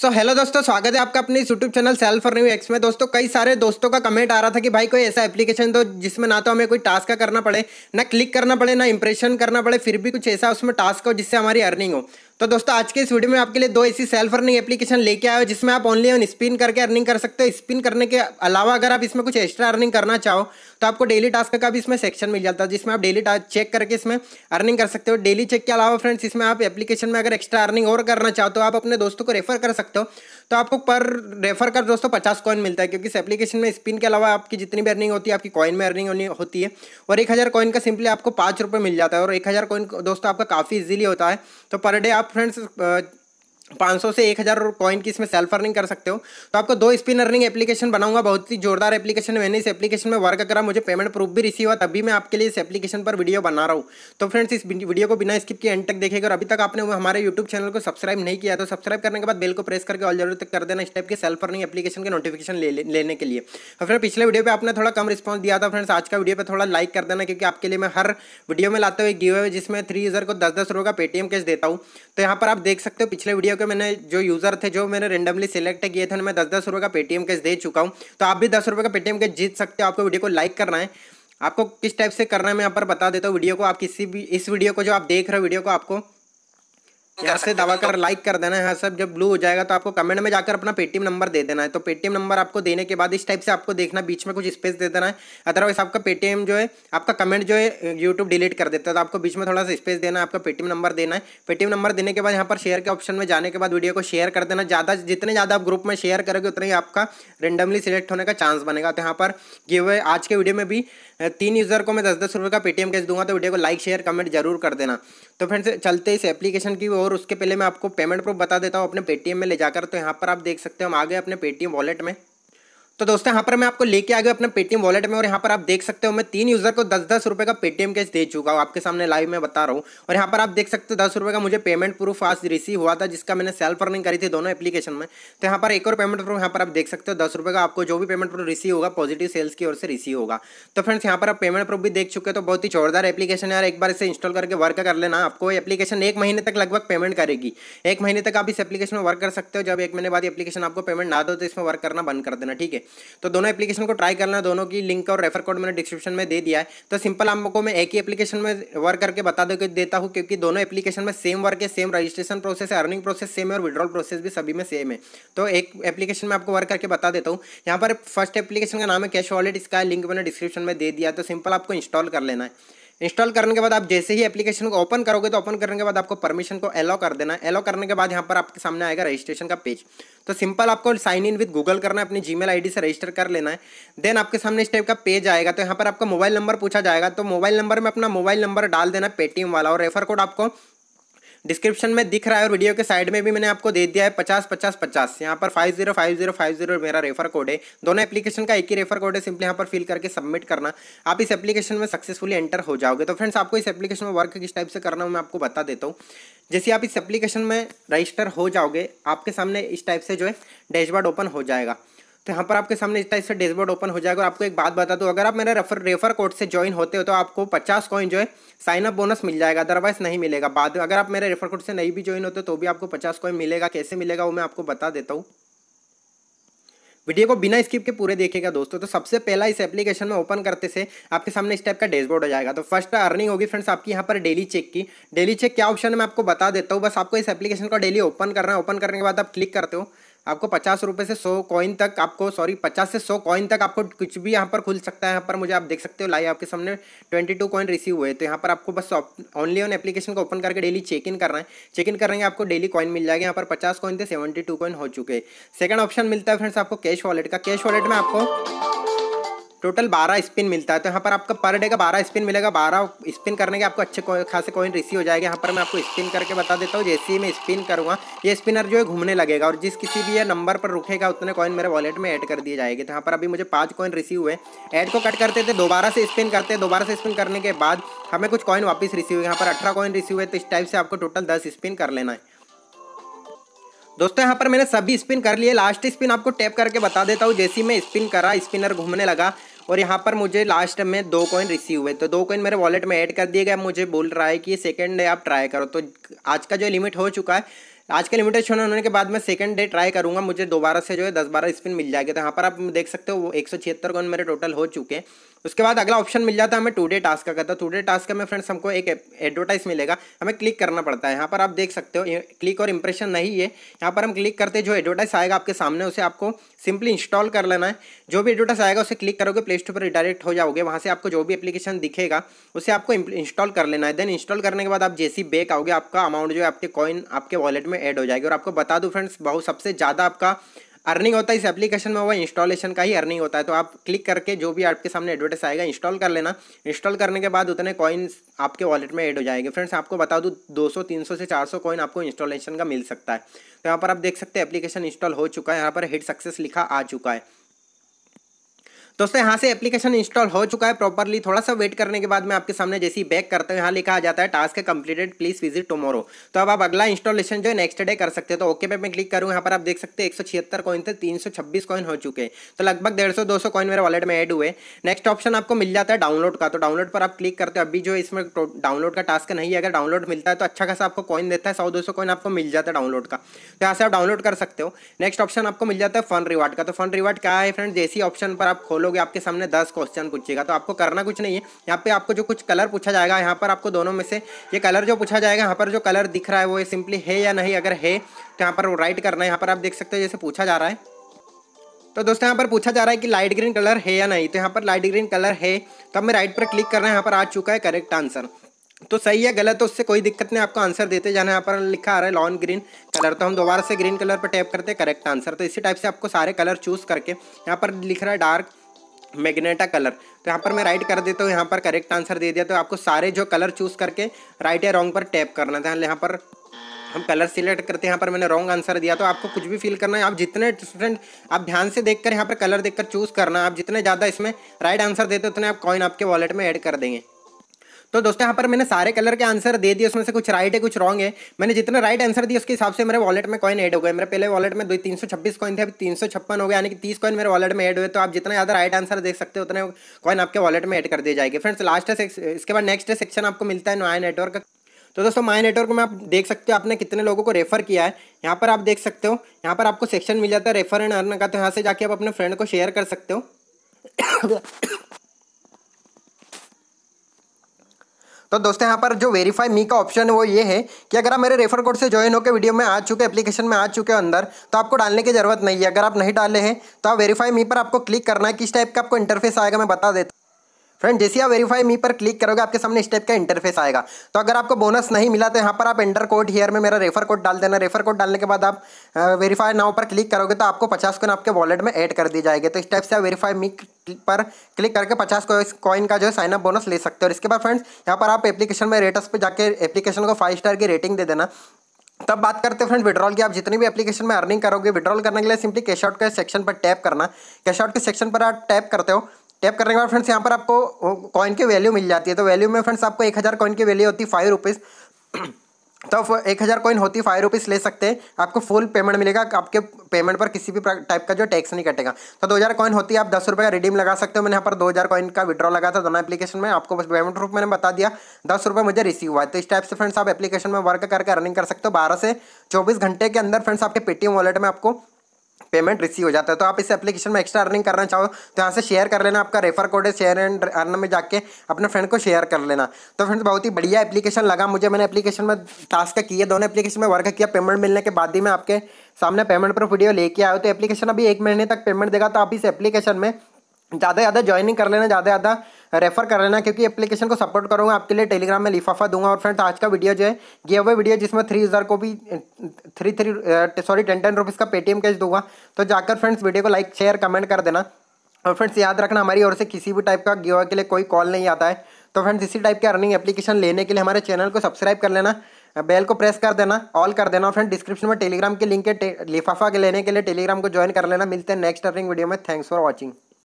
सो so, hello दोस्तों स्वागत है आपका अपने YouTube channel self new X में दोस्तों कई सारे दोस्तों का कमेंट आ रहा था कि भाई कोई ऐसा एप्लीकेशन दो जिसमें ना तो हमें कोई टास्क का करना पड़े ना क्लिक करना पड़े ना इंप्रेशन करना पड़े फिर भी कुछ ऐसा उसमें टास्क हो जिससे हमारी अर्निंग हो तो दोस्तों आज के इस वीडियो में आपके लिए दो ऐसी सेल्फ अर्निंग एप्लीकेशन लेके आए हो जिसमें आप ओनली ऑन स्पिन करके अर्निंग कर सकते हो स्पिन करने के अलावा अगर आप इसमें कुछ एक्स्ट्रा अर्निंग करना चाहो तो आपको डेली टास्क का भी इसमें सेक्शन मिल जाता है जिसमें आप डेली टास्क चेक करके इसमें अर्निंग कर सकते हो डेली चेक के अलावा फ्रेंड्स इसमें आप एप्लीकेशन में अगर एक्स्ट्रा अर्निंग और करना चाहो तो आप अपने दोस्तों को रेफर कर सकते हो तो आपको पर रेफर का दोस्तों पचास कॉइन मिलता है क्योंकि इस एप्लीकेशन में स्पिन के अलावा आपकी जितनी भी अर्निंग होती है आपकी कॉइन में अर्निंग होती है और एक हज़ार कॉइन का सिंपली आपको पाँच रुपये मिल जाता है और एक हज़ार कॉइन दोस्तों आपका काफ़ी ईजिली होता है तो पर डे आप फ्रेंड्स 500 से 1000 कॉइन की इसमें सेल्फ अर्निंग कर सकते हो तो आपको दो स्पिन अर्निंग एप्लीकेशन बनाऊंगा बहुत ही जोरदार एप्लीकेशन है मैंने इस एप्लीकेशन में वर्क करा मुझे पेमेंट प्रूफ भी रिसीव हुआ तभी मैं आपके लिए इस एप्लीकेशन पर वीडियो बना रहा हूँ तो फ्रेंड्स इस वीडियो को बिना स्किप किए एंड तक देखेगा और अभी तक आपने हमारे यूट्यूब चैनल को सब्सक्राइब नहीं किया तो सब्सक्राइब करने के बाद बिल को प्रेस करके ऑल जरूर तक कर देना इस टाइप के सेल्फ अर्निंग एप्लीकेशन के नोटिफिकेशन लेने के लिए और फ्रेंड पिछले वीडियो पर आपने थोड़ा कम रिस्पॉन्स दिया था फ्रेंड्स आज का वीडियो पर थोड़ा लाइक कर देना क्योंकि आपके लिए मैं हर वीडियो में लाता हूँ एक गिव जिसमें थ्री यूजर को दस दस रुपये का पेटीएम कैश देता हूँ तो यहाँ पर आप देख सकते हो पिछले वीडियो क्योंकि मैंने जो यूज़र थे जो मैंने रेंडमली सिलेक्ट किए थे मैं दस दस रुपये का पेटीएम कैश दे चुका हूँ तो आप भी दस रुपये का पेटीएम कैश जीत सकते हो आपको वीडियो को लाइक करना है आपको किस टाइप से करना है मैं यहाँ पर बता देता हूँ वीडियो को आप किसी भी इस वीडियो को जो आप देख रहे हो वीडियो को आपको यहाँ से दबा कर लाइक तो कर देना है सब जब ब्लू हो जाएगा तो आपको कमेंट में जाकर अपना पेटीएम नंबर दे देना है तो पेटीएम नंबर आपको देने के बाद इस टाइप से आपको देखना बीच में कुछ स्पेस दे देना है अदरवाइज आपका पेटीएम जो है आपका कमेंट जो है यूट्यूब डिलीट कर देता है तो आपको बीच में थोड़ा सा स्पेस देना है आपका पेटीएम नंबर देना है पेटीएम नंबर देने के बाद यहाँ पर शेयर के ऑप्शन में जाने के बाद वीडियो को शेयर कर देना ज़्यादा जितने ज़्यादा आप ग्रुप में शेयर करोगे उतना ही आपका रेंडमली सिलेक्ट होने का चांस बनेगा तो यहाँ पर गिव आज के वीडियो में भी तीन यूज़र को मैं दस दस रुपये का पेटीएम कैश दूंगा तो वीडियो को लाइक शेयर कमेंट जरूर कर देना तो फ्रेंड्स चलते इस एप्लीकेशन की और उसके पहले मैं आपको पेमेंट प्रूफ बता देता हूँ अपने पेटीएम में ले जाकर तो यहाँ पर आप देख सकते हो हम आ गए अपने पेटीएम वॉलेट में तो दोस्तों यहाँ पर मैं आपको लेके आ गया अपने पेटीएम वॉलेट में और यहाँ पर आप देख सकते हो मैं तीन यूजर को दस दस रुपये का पेटीएम कैश दे चुका हूँ आपके सामने लाइव में बता रहा हूँ और यहाँ पर आप देख सकते हो दस रुपये का मुझे पेमेंट प्रूफ आज रिसीव हुआ था जिसका मैंने सेल्फ अर्निंग करी थी दोनों एप्लीकेशन में तो यहाँ पर एक और पेमेंट प्रूफ यहाँ पर आप देख सकते हो दस रुपये का आपको जो भी पेमेंट प्रूफ रिसीव होगा पॉजिटिव सेल्स की ओर से रिसीव होगा तो फ्रेंड्स यहाँ पर आप पेमेंट प्रूफ भी देख चुके तो बहुत ही जोरदार एप्लीकेशन यार एक बार इसे इंस्टॉल करके वर्क कर लेना आपको एप्लीकेशन एक महीने तक लगभग पेमेंट करेगी एक महीने तक आप इस एप्लीकेशन में वर्क कर सकते हो जब एक महीने बाद एप्लीकेशन आपको पेमेंट ना दो तो इसमें वर्क करना बंद कर देना ठीक है तो दोनों एप्लीकेशन को ट्राई करना दोनों की लिंक और रेफर कोड मैंने डिस्क्रिप्शन में दे दिया है तो सिंपल आपको मैं एक ही एप्लीकेशन में वर्क करके बता दो देता हूँ क्योंकि दोनों एप्लीकेशन में सेम वर्क है सेम रजिस्ट्रेशन प्रोसेस है अर्निंग प्रोसेस सेम है और विड्रॉल प्रोसेस भी सभी में सेम है तो एक एप्लीकेशन में आपको वर्क करके बता देता हूँ यहाँ पर फर्स्ट एप्लीकेशन का नाम है कैश वॉलेट इसका लिंक मैंने डिस्क्रिप्शन में दे दिया तो सिंपल आपको इंस्टॉल कर लेना है इंस्टॉल करने के बाद आप जैसे ही एप्लीकेशन को ओपन करोगे तो ओपन करने के बाद आपको परमिशन को अलाउ कर देना है करने के बाद यहाँ पर आपके सामने आएगा रजिस्ट्रेशन का पेज तो सिंपल आपको साइन इन विद गूगल करना है अपनी जी आईडी से रजिस्टर कर लेना है देन आपके सामने इस टाइप का पेज आएगा तो यहाँ पर आपका मोबाइल नंबर पूछा जाएगा तो मोबाइल नंबर में अपना मोबाइल नंबर डाल देना पेटीएम वाला और रेफर कोड आपको डिस्क्रिप्शन में दिख रहा है और वीडियो के साइड में भी मैंने आपको दे दिया है पचास पचास पचास यहाँ पर five zero five zero five zero मेरा रेफर कोड है दोनों एप्लीकेशन का एक ही रेफर कोड है सिंपली यहाँ पर फिल करके सबमिट करना आप इस एप्लीकेशन में सक्सेसफुली एंटर हो जाओगे तो फ्रेंड्स आपको इस एप्लीकेशन में वर्क किस टाइप से करना हो मैं आपको बता देता हूँ जैसे आप इस एप्लीकेशन में रजिस्टर हो जाओगे आपके सामने इस टाइप से जो है डैशबोर्ड ओपन हो जाएगा तो यहाँ पर आपके सामने इतना इससे डैशबोर्ड ओपन हो जाएगा और आपको एक बात बता दूँ अगर आप मेरे रेफर रेफर कोड से ज्वाइन होते हो तो आपको पचास कॉइन जो है साइन अप बोनस मिल जाएगा अदरवाइज नहीं मिलेगा बाद में अगर आप मेरे रेफर कोड से नहीं भी ज्वाइन होते तो भी आपको पचास कॉइन मिलेगा कैसे मिलेगा वो मैं आपको बता देता हूँ वीडियो को बिना स्किप के पूरे देखेगा दोस्तों तो सबसे पहला इस एप्लीकेशन में ओपन करते से आपके सामने इस टाइप का डैशबोर्ड हो जाएगा तो फर्स्ट अर्निंग होगी फ्रेंड्स आपकी यहाँ पर डेली चेक की डेली चेक क्या ऑप्शन है मैं आपको बता देता हूँ बस आपको इस एप्लीकेशन को डेली ओपन करना है ओपन करने के बाद आप क्लिक करते हो आपको पचास रुपये से सौ कॉइन तक आपको सॉरी पचास से सौ कॉइन तक आपको कुछ भी यहाँ पर खुल सकता है यहाँ पर मुझे आप देख सकते हो लाइव आपके सामने ट्वेंटी टू कॉइन रिसीव हुए तो यहाँ पर आपको बस ऑनली ऑन एप्लीकेशन को ओपन करके डेली चेक इन करना है चेक इन करेंगे आपको डेली कॉइन मिल जाएगा यहाँ पर पचास कॉइन थे सेवेंटी टू कॉइन हो चुके हैं सेकेंड ऑप्शन मिलता है फ्रेंड्स आपको कैश वॉलेट का कैश वॉलेट में आपको टोटल बारह स्पिन मिलता है तो यहाँ पर आपका पर डे का बारह स्पिन मिलेगा बारह स्पिन करने के आपको अच्छे खासे कॉइन रिसीव हो जाएगा यहाँ पर मैं आपको स्पिन करके बता देता हूँ जैसे ही मैं स्पिन करूँगा ये स्पिनर जो है घूमने लगेगा और जिस किसी भी नंबर पर रुकेगा उतने कॉइन मेरे वॉलेट में ऐड कर दिए जाएंगे तो यहाँ पर अभी मुझे पाँच कॉइन रिसीव हुए ऐड को कट करते थे दोबारा से स्पिन करते हैं दोबारा से स्पिन करने के बाद हमें कुछ कॉइन वापस रिसीव हुए यहाँ पर अठारह कॉइन रिसीव हुए तो इस टाइप से आपको टोटल दस स्पिन कर लेना है दोस्तों यहाँ पर मैंने सभी स्पिन कर लिए लास्ट स्पिन आपको टैप करके बता देता हूँ जैसी मैं स्पिन करा स्पिनर घूमने लगा और यहाँ पर मुझे लास्ट में दो कॉइन रिसीव हुए तो दो कॉइन मेरे वॉलेट में ऐड कर दिए गए मुझे बोल रहा है कि सेकेंड डे आप ट्राई करो तो आज का जो लिमिट हो चुका है आज के लिमिटेशन होने के बाद मैं सेकंड डे ट्राई करूंगा मुझे दोबारा से जो है दस बारह स्पिन मिल जाएगा तो यहाँ पर आप देख सकते हो एक सौ छिहत्तर गन मेरे टोटल हो चुके हैं उसके बाद अगला ऑप्शन मिल जाता है हमें टू डे टास्क का कहता है टू डे टास्क में फ्रेंड्स हमको एक एडवर्टाइज मिलेगा हमें क्लिक करना पड़ता है यहाँ पर आप देख सकते हो क्लिक और इंप्रेशन नहीं है यहाँ पर हम क्लिक करते जो एडवर्टाइज आएगा आपके सामने उसे आपको सिंपली इंस्टॉल कर लेना है जो भी एडवर्टाइज आएगा उसे क्लिक करोगे प्ले स्टोर पर डायरेक्ट हो जाओगे वहाँ से आपको जो भी एप्लीकेशन दिखेगा उसे आपको इंस्टॉल कर लेना है देन इंस्टॉल करने के बाद आप जैसी बेक आओगे आपका अमाउंट जो है आपके कॉइन आपके वॉलेट में में ऐड हो जाएगी और आपको बता दूँ फ्रेंड्स बहुत सबसे ज़्यादा आपका अर्निंग होता है इस एप्लीकेशन में वो इंस्टॉलेशन का ही अर्निंग होता है तो आप क्लिक करके जो भी आपके सामने एडवर्टाइज आएगा इंस्टॉल कर लेना इंस्टॉल करने के बाद उतने कॉइन्स आपके वॉलेट में ऐड हो जाएंगे फ्रेंड्स आपको बता दूँ 200 300 से 400 कॉइन आपको इंस्टॉलेशन का मिल सकता है तो यहाँ पर आप देख सकते हैं एप्लीकेशन इंस्टॉल हो चुका है यहाँ पर हिट सक्सेस लिखा आ चुका है दोस्तों यहाँ से एप्लीकेशन इंस्टॉल हो चुका है प्रॉपरली थोड़ा सा वेट करने के बाद में आपके सामने जैसे ही बैक करते हो यहाँ लिखा आ जाता है task completed please visit tomorrow तो अब आप अगला इंस्टॉलेशन जो है नेक्स्ट डे कर सकते हो तो ओके पे मैं क्लिक करूँ यहाँ पर आप देख सकते हैं एक कॉइन थे तीन कॉइन हो चुके हैं तो लगभग डेढ़ सौ दो कॉइन मेरे वॉलेट में एड हुए नेक्स्ट ऑप्शन आपको मिल जाता है डाउनलोड का तो डाउनलोड पर आप क्लिक करते हो अभी जो इसमें डाउनलोड का टास्क नहीं है अगर डाउनलोड मिलता है तो अच्छा खासा आपको कॉइन देता है सौ दो कॉइन आपको मिल जाता है डाउनलोड का तो यहाँ से आप डाउनलोड कर सकते हो नेक्स्ट ऑप्शन आपको मिल जाता है फंड रिवार्ड का तो फंड रिवार्ड क्या है फ्रेंड जैसी ऑप्शन पर आप खोलो लोग आपके सामने दस क्वेश्चन पूछेगा तो आपको करना कुछ नहीं है यहाँ पे आपको जो कुछ कलर पूछा जाएगा यहाँ पर आपको दोनों में से ये कलर जो पूछा जाएगा यहाँ पर जो कलर दिख रहा है वो ये सिंपली है या नहीं अगर है तो यहाँ पर राइट करना है यहाँ पर आप देख सकते हो जैसे पूछा जा रहा है तो दोस्तों यहाँ पर पूछा जा रहा है कि लाइट ग्रीन कलर है या नहीं तो यहाँ पर लाइट ग्रीन कलर है तो हमें राइट पर क्लिक करना है यहाँ पर आ चुका है करेक्ट आंसर तो सही है गलत तो उससे कोई दिक्कत नहीं आपको आंसर देते जाना यहाँ पर लिखा आ रहा है लॉन ग्रीन कलर तो हम दोबारा से ग्रीन कलर पर टैप करते हैं करेक्ट आंसर तो इसी टाइप से आपको सारे कलर चूज़ करके यहाँ पर लिख रहा है डार्क मैग्नेटा कलर तो यहाँ पर मैं राइट कर देता हूँ यहाँ पर करेक्ट आंसर दे दिया तो आपको सारे जो कलर चूज़ करके राइट या रॉन्ग पर टैप करना था तो यहाँ पर हम कलर सिलेक्ट करते हैं यहाँ पर मैंने रॉन्ग आंसर दिया तो आपको कुछ भी फील करना है आप जितने स्टूडेंट आप ध्यान से देखकर यहाँ पर कलर देखकर चूज़ करना आप जितने ज़्यादा इसमें राइट आंसर देते उतने आप कॉइन आपके वॉलेट में ऐड कर देंगे तो दोस्तों यहाँ पर मैंने सारे कलर के आंसर दे दिए उसमें से कुछ राइट है कुछ रॉन्ग है मैंने जितने राइट आंसर दिए उसके हिसाब से मेरे वॉलेट में कॉइन एड हो गए मेरे पहले वॉलेट में दो तीन सौ छब्बीस कॉइन थे अभी तीन सौ छप्पन हो गए यानी कि तीस कॉइन मेरे वॉलेट में एड हुए तो आप जितना ज़्यादा राइट आंसर देख सकते हो उतने कॉइन आपके वॉलेट में एड कर दिए जाएंगे फ्रेंड्स लास्ट है इसके बाद नेक्स्ट सेक्शन आपको मिलता है नया नेटवर्क का तो दोस्तों माई नेटवर्क में आप देख सकते हो आपने कितने लोगों को रेफर किया है यहाँ पर आप देख सकते हो यहाँ पर आपको सेक्शन मिल जाता है रेफर एंड अर्न का तो यहाँ से जाके आप अपने फ्रेंड को शेयर कर सकते हो तो दोस्तों यहाँ पर जो वेरीफाई मी का ऑप्शन है वो ये है कि अगर आप मेरे रेफर कोड से ज्वाइन होकर वीडियो में आ चुके एप्लीकेशन में आ चुके अंदर तो आपको डालने की जरूरत नहीं है अगर आप नहीं डाले हैं तो आप वेरीफाई मी पर आपको क्लिक करना है किस टाइप का आपको इंटरफेस आएगा मैं बता देता फ्रेंड जैसे आप वेरीफाई मी पर क्लिक करोगे आपके सामने इस का इंटरफेस आएगा तो अगर आपको बोनस नहीं मिला तो यहाँ पर आप एंटर कोड हेयर में मेरा रेफर कोड डाल देना रेफर कोड डालने के बाद आप वेरीफाई नाव पर क्लिक करोगे तो आपको पचास कॉइन आपके वॉलेट में ऐड कर दी जाएगी तो इस टाइप से आप वेरीफाई मी पर क्लिक करके पचास कॉइन का जो है साइनअप बोनस ले सकते हो और इसके बाद फ्रेंड्स यहाँ पर आप एप्लीकेशन में रेटस पर जाकर एप्लीकेशन को फाइव स्टार की रेटिंग दे देना तब बात करते हैं फ्रेंड विड्रॉल की आप जितनी भी एप्लीकेशन में अर्निंग करोगे विड्रॉल करने के लिए सिंपली कैश आउट के सेक्शन पर टैप करना कैश आउट के सेक्शन पर आप टैप करते हो टैप करने के बाद फ्रेंड्स यहाँ पर आपको कॉइन की वैल्यू मिल जाती है तो वैल्यू में फ्रेंड्स आपको एक हज़ार कॉइन की वैल्यू होती है फाइव रुपीज़ तो एक हज़ार कॉइन होती है फाइव रुपीज़ ले सकते हैं आपको फुल पेमेंट मिलेगा आपके पेमेंट पर किसी भी टाइप का जो टैक्स नहीं कटेगा तो दो हज़ार कॉइन होती है आप दस रुपये का रिडीम लगा सकते हो मैंने यहाँ पर दो हज़ार कॉइन का विड्रॉ लगा था दोनों एप्लीकेशन में आपको बस पेमेंट रूप मैंने बता दिया दस रुपये मुझे रिसीव हुआ है तो इस टाइप से फ्रेंड्स आप एप्लीकेशन में वर्क करके अर्निंग कर सकते हो बारह से चौबीस घंटे के अंदर फ्रेंड्स आपके पेटीएम वॉलेट में आपको पेमेंट रिसीव हो जाता है तो आप इस एप्लीकेशन में एक्स्ट्रा अर्निंग करना चाहो तो यहाँ से शेयर कर लेना आपका रेफर कोड है शेयर एंड अर्न में जाके अपने फ्रेंड को शेयर कर लेना तो फ्रेंड्स बहुत ही बढ़िया एप्लीकेशन लगा मुझे मैंने एप्लीकेशन में टास्क किए दोनों एप्लीकेशन में वर्क किया पेमेंट मिलने के बाद ही मैं आपके सामने पेमेंट पर वीडियो लेके आया तो एप्लीकेशन अभी एक महीने तक पेमेंट देगा तो आप इस एप्लीकेशन में ज़्यादा ज़्यादा ज्वाइनिंग कर लेना ज़्यादा ज़्यादा रेफर कर लेना क्योंकि एप्लीकेशन को सपोर्ट करूँगा आपके लिए टेलीग्राम में लिफाफा दूंगा और फ्रेंड्स आज का वीडियो जो है गे हुए वीडियो जिसमें थ्री हज़ार को भी three three sorry ten ten rupees का पेटीएम कैश दूंगा तो जाकर फ्रेंड्स वीडियो को लाइक शेयर कमेंट कर देना और फ्रेंड्स याद रखना हमारी ओर से किसी भी टाइप का गिव के लिए कोई कॉल नहीं आता है तो फ्रेंड्स इसी टाइप के अर्निंग एप्लीकेशन लेने के लिए हमारे चैनल को सब्सक्राइब कर लेना बेल को प्रेस कर देना ऑल कर देना और फ्रेंड डिस्क्रिप्शन में टेलीग्राम के लिंक है लिफाफा के लेने के लिए टेलीग्राम को ज्वाइन कर लेना मिलते हैं नेक्स्ट अर्निंग वीडियो में थैंक्स फॉर वॉचिंग